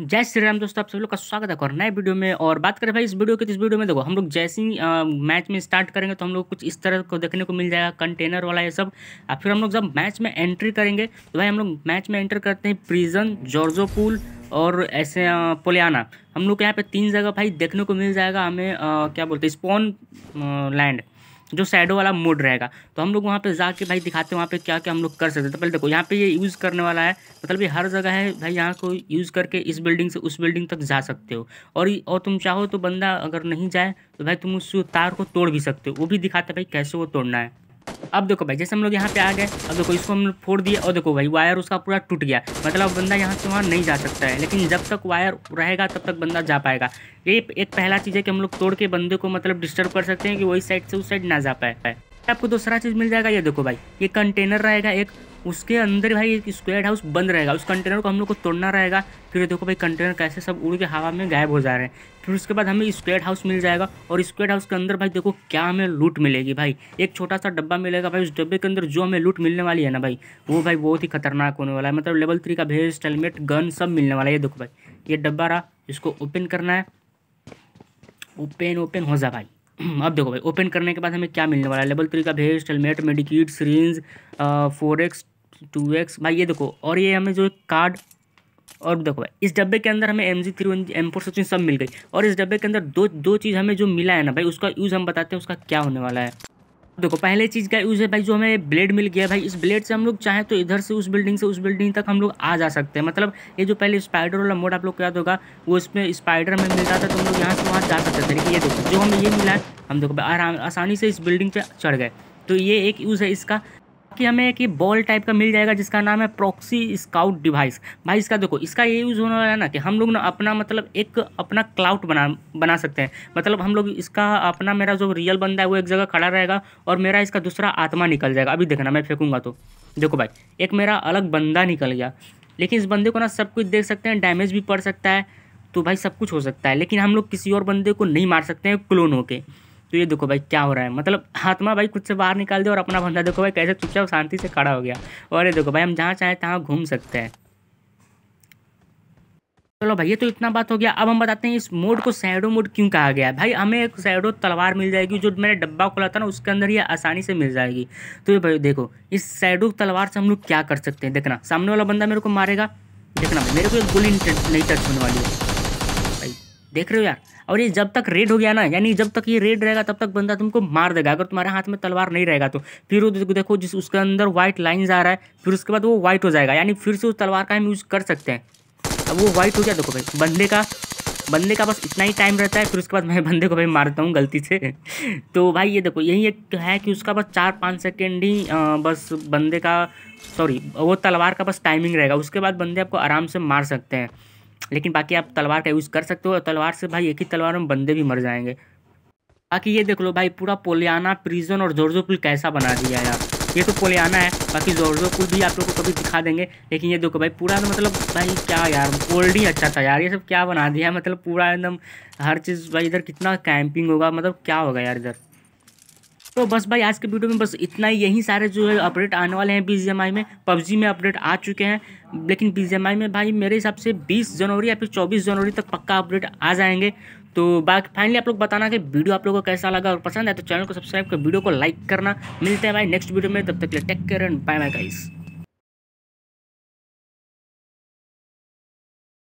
जय श्री राम दोस्तों आप सभी लोग का स्वागत है और नए वीडियो में और बात करें भाई इस वीडियो के तो इस वीडियो में देखो हम लोग जैसे ही मैच में स्टार्ट करेंगे तो हम लोग कुछ इस तरह को देखने को मिल जाएगा कंटेनर वाला ये सब और फिर हम लोग जब मैच में एंट्री करेंगे तो भाई हम लोग मैच में एंटर करते हैं प्रिजन जॉर्जो पुल और ऐसे पोलियाना हम लोग यहाँ पर तीन जगह भाई देखने को मिल जाएगा हमें क्या बोलते हैं स्पॉन लैंड जो शेडो वाला मोड रहेगा तो हम लोग वहाँ पे जाके भाई दिखाते हैं वहाँ पे क्या क्या हम लोग कर सकते हैं तो पहले देखो यहाँ पे ये यूज़ करने वाला है मतलब ये हर जगह है भाई यहाँ को यूज़ करके इस बिल्डिंग से उस बिल्डिंग तक जा सकते हो और और तुम चाहो तो बंदा अगर नहीं जाए तो भाई तुम उस तार को तोड़ भी सकते हो वो भी दिखाते भाई कैसे वो तोड़ना है अब देखो भाई जैसे हम लोग यहाँ पे आ गए अब देखो इसको हम लोग फोड़ दिए और देखो भाई वायर उसका पूरा टूट गया मतलब बंदा यहाँ से वहाँ नहीं जा सकता है लेकिन जब तक वायर रहेगा तब तक बंदा जा पाएगा ये एक पहला चीज़ है कि हम लोग तोड़ के बंदे को मतलब डिस्टर्ब कर सकते हैं कि वही साइड से उस साइड ना जा पाए आपको दूसरा चीज़ मिल जाएगा ये देखो भाई ये कंटेनर रहेगा एक उसके अंदर भाई एक स्क्वेयर हाउस बंद रहेगा उस कंटेनर को हम लोग को तोड़ना रहेगा फिर देखो भाई कंटेनर कैसे सब उड़ के हवा में गायब हो जा रहे हैं फिर उसके बाद हमें स्क्वेयर हाउस मिल जाएगा और स्क्वेयर हाउस के अंदर भाई देखो क्या हमें लूट मिलेगी भाई एक छोटा सा डब्बा मिलेगा भाई उस डब्बे के अंदर जो हमें लूट मिलने वाली है ना भाई वो भाई बहुत ही खतरनाक होने वाला है मतलब लेवल थ्री का भेज हेलमेट गन सब मिलने वाला है ये देखो भाई ये डब्बा रहा इसको ओपन करना है ओपन ओपन हो जा भाई अब देखो भाई ओपन करने के बाद हमें क्या मिलने वाला है लेवल थ्री का भेज helmet medkit syringe four X two X भाई ये देखो और ये हमें जो कार्ड और देखो भाई इस डब्बे के अंदर हमें M G three one M four सचिन सब मिल गई और इस डब्बे के अंदर दो दो चीज़ हमें जो मिला है ना भाई उसका यूज़ हम बताते हैं उसका क्या होने वाला है देखो पहले चीज़ का यूज़ है भाई जो हमें ब्लेड मिल गया भाई इस ब्लेड से हम लोग चाहें तो इधर से उस बिल्डिंग से उस बिल्डिंग तक हम लोग आ जा सकते हैं मतलब ये जो पहले स्पाइडर वाला मोड आप लोग को याद होगा वो इसमें स्पाइडर में मिलता था तो हम लोग यहाँ से वहाँ जा सकते थे लेकिन ये देखो जो हमें ये मिला है हम देखो आराम आसानी से इस बिल्डिंग पे चढ़ गए तो ये एक यूज़ है इसका कि हमें एक ये बॉल टाइप का मिल जाएगा जिसका नाम है प्रॉक्सी स्काउट डिवाइस भाई इसका देखो इसका ये यूज़ होने वाला है ना कि हम लोग ना अपना मतलब एक अपना क्लाउट बना बना सकते हैं मतलब हम लोग इसका अपना मेरा जो रियल बंदा है वो एक जगह खड़ा रहेगा और मेरा इसका दूसरा आत्मा निकल जाएगा अभी देखना मैं फेंकूंगा तो देखो भाई एक मेरा अलग बंदा निकल गया लेकिन इस बंदे को ना सब कुछ देख सकते हैं डैमेज भी पड़ सकता है तो भाई सब कुछ हो सकता है लेकिन हम लोग किसी और बंदे को नहीं मार सकते हैं क्लोन होकर तो ये देखो भाई क्या हो रहा है मतलब आत्मा भाई कुछ से बाहर निकाल दे और अपना बंदा देखो भाई कैसे चुपचाप शांति से खड़ा हो गया और ये देखो भाई हम जहाँ चाहें तहाँ घूम सकते हैं चलो भाई ये तो इतना बात हो गया अब हम बताते हैं इस मोड को सैडो मोड क्यों कहा गया है भाई हमें एक सैडो तलवार मिल जाएगी जो मैंने डब्बा खोला था ना उसके अंदर ये आसानी से मिल जाएगी तो ये भाई देखो इस सैडो तलवार से हम लोग क्या कर सकते हैं देखना सामने वाला बंदा मेरे को मारेगा देखना मेरे को एक गोली नहीं टच होने वाली है भाई देख रहे हो यार और ये जब तक रेड हो गया ना यानी जब तक ये रेड रहेगा तब तक बंदा तुमको मार देगा अगर तुम्हारे हाथ में तलवार नहीं रहेगा तो फिर वो देखो जिस उसके अंदर व्हाइट लाइन्स आ रहा है फिर उसके बाद वो व्हाइट हो जाएगा यानी फिर से उस तलवार का हम यूज़ कर सकते हैं अब वो व्हाइट हो गया देखो भाई बंदे का बंदे का बस इतना ही टाइम रहता है फिर उसके बाद मैं बंदे को भाई मारता हूँ गलती से तो भाई ये देखो यही एक है कि उसका बस चार पाँच सेकेंड ही बस बंदे का सॉरी वो तलवार का बस टाइमिंग रहेगा उसके बाद बंदे आपको आराम से मार सकते हैं लेकिन बाकी आप तलवार का यूज़ कर सकते हो और तलवार से भाई एक ही तलवार में बंदे भी मर जाएंगे बाकी ये देख लो भाई पूरा पोलियाना प्रिजन और जोरजो पुल कैसा बना दिया है यार ये तो पोलियाना है बाकी जोरजो पुल भी आप लोग को कभी दिखा देंगे लेकिन ये देखो भाई पूरा तो मतलब भाई क्या यार ओल्ड ही अच्छा था यार ये सब क्या बना दिया है मतलब पूरा एकदम हर चीज़ भाई इधर कितना कैंपिंग होगा मतलब क्या होगा यार इधर तो बस भाई आज के वीडियो में बस इतना ही यही सारे जो है अपडेट आने वाले हैं बीस एम में पबजी में अपडेट आ चुके हैं लेकिन बीस एम में भाई मेरे हिसाब से बीस जनवरी या फिर चौबीस जनवरी तक पक्का अपडेट आ जाएंगे तो बाकी फाइनली आप लोग बताना कि वीडियो आप लोगों को कैसा लगा और पसंद है तो चैनल को सब्सक्राइब कर वीडियो को लाइक करना मिलते हैं भाई नेक्स्ट वीडियो में तब तक के लिए take care and bye bye guys